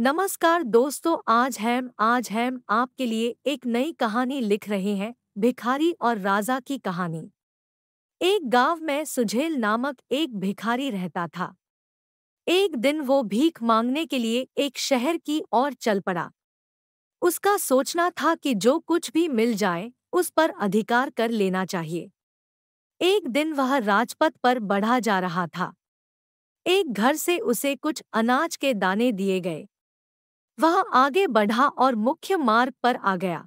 नमस्कार दोस्तों आज हैम आज हैम आपके लिए एक नई कहानी लिख रहे हैं भिखारी और राजा की कहानी एक गांव में सुझेल नामक एक भिखारी रहता था एक दिन वो भीख मांगने के लिए एक शहर की ओर चल पड़ा उसका सोचना था कि जो कुछ भी मिल जाए उस पर अधिकार कर लेना चाहिए एक दिन वह राजपथ पर बढ़ा जा रहा था एक घर से उसे कुछ अनाज के दाने दिए गए वह आगे बढ़ा और मुख्य मार्ग पर आ गया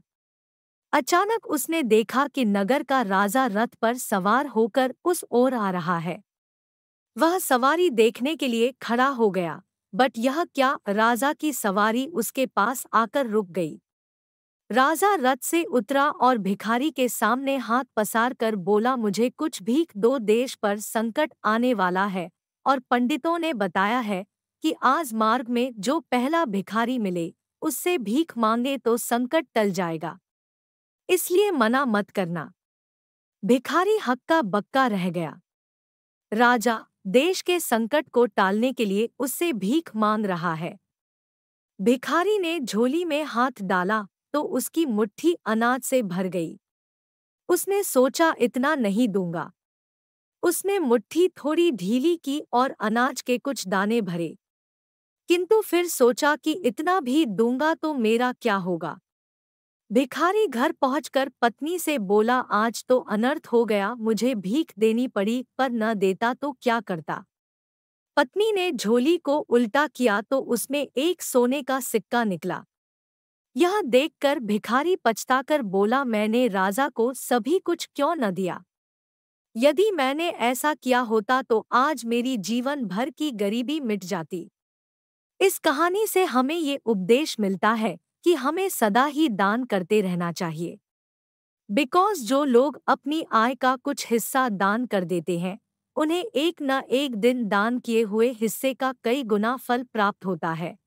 अचानक उसने देखा कि नगर का राजा रथ पर सवार होकर उस ओर आ रहा है वह सवारी देखने के लिए खड़ा हो गया बट यह क्या राजा की सवारी उसके पास आकर रुक गई राजा रथ से उतरा और भिखारी के सामने हाथ पसार कर बोला मुझे कुछ भीख दो देश पर संकट आने वाला है और पंडितों ने बताया है कि आज मार्ग में जो पहला भिखारी मिले उससे भीख मांगे तो संकट टल जाएगा इसलिए मना मत करना भिखारी हक्का बक्का रह गया राजा देश के संकट को टालने के लिए उससे भीख मांग रहा है भिखारी ने झोली में हाथ डाला तो उसकी मुट्ठी अनाज से भर गई उसने सोचा इतना नहीं दूंगा उसने मुट्ठी थोड़ी ढीली की और अनाज के कुछ दाने भरे किंतु फिर सोचा कि इतना भी दूंगा तो मेरा क्या होगा भिखारी घर पहुंचकर पत्नी से बोला आज तो अनर्थ हो गया मुझे भीख देनी पड़ी पर न देता तो क्या करता पत्नी ने झोली को उल्टा किया तो उसमें एक सोने का सिक्का निकला यह देखकर भिखारी पछताकर बोला मैंने राजा को सभी कुछ क्यों न दिया यदि मैंने ऐसा किया होता तो आज मेरी जीवन भर की गरीबी मिट जाती इस कहानी से हमें ये उपदेश मिलता है कि हमें सदा ही दान करते रहना चाहिए बिकॉज जो लोग अपनी आय का कुछ हिस्सा दान कर देते हैं उन्हें एक न एक दिन दान किए हुए हिस्से का कई गुना फल प्राप्त होता है